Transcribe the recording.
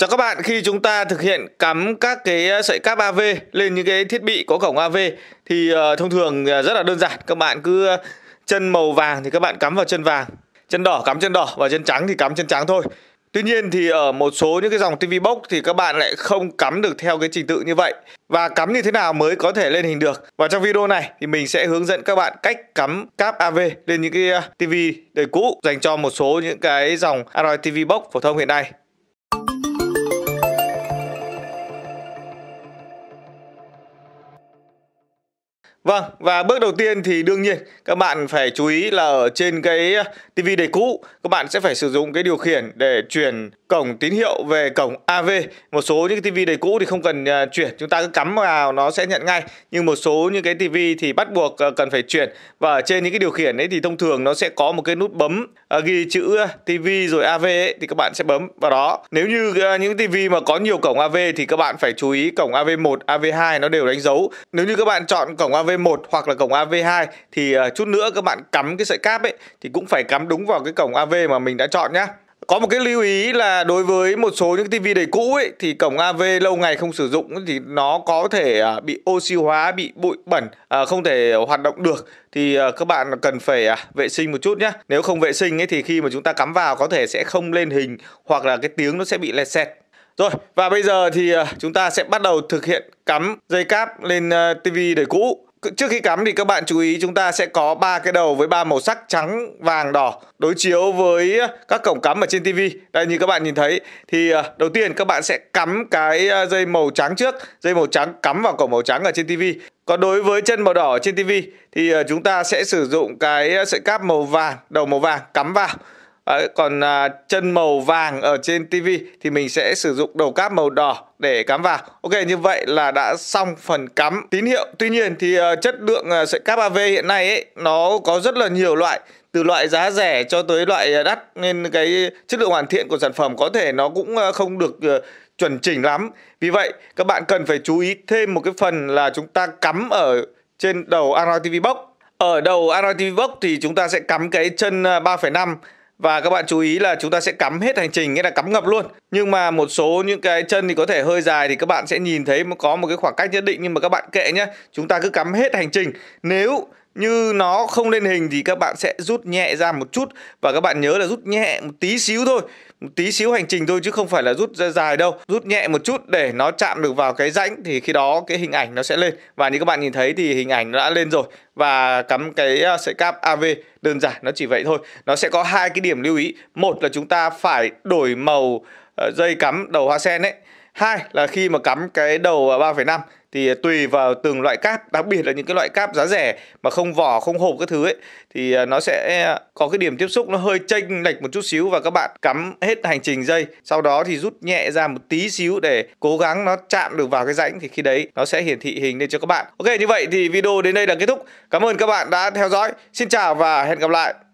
Chào các bạn, khi chúng ta thực hiện cắm các cái ờ, sợi cáp AV lên những cái thiết bị có cổng AV thì ờ, thông thường ờ, rất là đơn giản, các bạn cứ chân màu vàng thì các bạn cắm vào chân vàng, chân đỏ cắm chân đỏ và chân trắng thì cắm chân trắng thôi. Tuy nhiên thì ở một số những cái dòng TV box thì các bạn lại không cắm được theo cái trình tự như vậy và cắm như thế nào mới có thể lên hình được. Và trong video này thì mình sẽ hướng dẫn các bạn cách cắm cáp AV lên những cái TV đời cũ dành cho một số những cái dòng Android TV box phổ thông hiện nay. Vâng, và bước đầu tiên thì đương nhiên các bạn phải chú ý là ở trên cái uh, tivi đề cũ, các bạn sẽ phải sử dụng cái điều khiển để chuyển cổng tín hiệu về cổng AV. Một số những cái tivi đầy cũ thì không cần uh, chuyển, chúng ta cứ cắm vào nó sẽ nhận ngay. Nhưng một số những cái tivi thì bắt buộc uh, cần phải chuyển. Và ở trên những cái điều khiển ấy thì thông thường nó sẽ có một cái nút bấm uh, ghi chữ tivi rồi AV ấy, thì các bạn sẽ bấm vào đó. Nếu như uh, những tivi mà có nhiều cổng AV thì các bạn phải chú ý cổng AV1, AV2 nó đều đánh dấu. Nếu như các bạn chọn cổng AV1 hoặc là cổng AV2 thì uh, chút nữa các bạn cắm cái sợi cáp ấy thì cũng phải cắm đúng vào cái cổng AV mà mình đã chọn nhá. Có một cái lưu ý là đối với một số những tivi đời cũ ấy thì cổng AV lâu ngày không sử dụng thì nó có thể à, bị oxy hóa, bị bụi bẩn, à, không thể hoạt động được thì à, các bạn cần phải vệ sinh một chút nhé. Nếu không vệ sinh ấy thì khi mà chúng ta cắm vào có thể sẽ không lên hình hoặc là cái tiếng nó sẽ bị lẹt xẹt. Rồi và bây giờ thì chúng ta sẽ bắt đầu thực hiện cắm dây cáp lên tivi đời cũ. Trước khi cắm thì các bạn chú ý chúng ta sẽ có ba cái đầu với ba màu sắc trắng, vàng, đỏ đối chiếu với các cổng cắm ở trên TV. Đây như các bạn nhìn thấy thì ờ, đầu tiên các bạn sẽ cắm cái ờ, dây màu trắng trước, dây màu trắng cắm vào cổng màu trắng ở trên TV. Còn đối với chân màu đỏ ở trên TV thì ờ, chúng ta sẽ sử dụng cái sợi cáp màu vàng, đầu màu vàng cắm vào. Đấy, ờ, còn à, chân màu vàng ở trên TV thì mình sẽ sử dụng đầu cáp màu đỏ để cắm vào. Ok như vậy là đã xong phần cắm tín hiệu. Tuy nhiên thì uh, chất lượng uh, sợi cáp AV hiện nay ấy nó có rất là nhiều loại từ loại giá rẻ cho tới loại đắt nên cái chất lượng hoàn thiện của sản phẩm có thể nó cũng không được chuẩn chỉnh lắm. Vì vậy các bạn cần phải chú ý thêm một cái phần là chúng ta cắm ở trên đầu Android TV Box. Ở đầu Android TV Box thì chúng ta sẽ cắm cái chân 3.5 và các bạn chú ý là chúng ta sẽ cắm hết hành trình nghĩa là cắm ngập luôn nhưng mà một số những cái chân thì có thể hơi dài thì các bạn sẽ nhìn thấy có một cái khoảng cách nhất định nhưng mà các bạn kệ nhé chúng ta cứ cắm hết hành trình nếu như nó không lên hình thì các bạn sẽ rút nhẹ ra một chút và các bạn nhớ là rút nhẹ một tí xíu thôi một tí xíu hành trình thôi chứ không phải là rút ra dài đâu rút nhẹ một chút để nó chạm được vào cái rãnh thì khi đó cái hình ảnh nó sẽ lên và như các bạn nhìn thấy thì hình ảnh nó đã lên rồi và cắm cái ờ, sợi cáp AV đơn giản nó chỉ vậy thôi nó sẽ có hai cái điểm lưu ý một là chúng ta phải đổi màu ờ, dây cắm đầu hoa sen đấy hai là khi mà cắm cái đầu 3,5 ờ, thì à, tùy vào từng loại cáp đặc biệt là những cái loại cáp giá rẻ mà không vỏ không hộp các thứ ấy thì à, nó sẽ à, có cái điểm tiếp xúc nó hơi chênh lệch một chút xíu và các bạn cắm hết hành trình dây sau đó thì rút nhẹ ra một tí xíu để cố gắng nó chạm được vào cái rãnh thì khi đấy nó sẽ hiển thị hình lên cho các bạn ok như vậy thì video đến đây là kết thúc cảm ơn các bạn đã theo dõi xin chào và hẹn gặp lại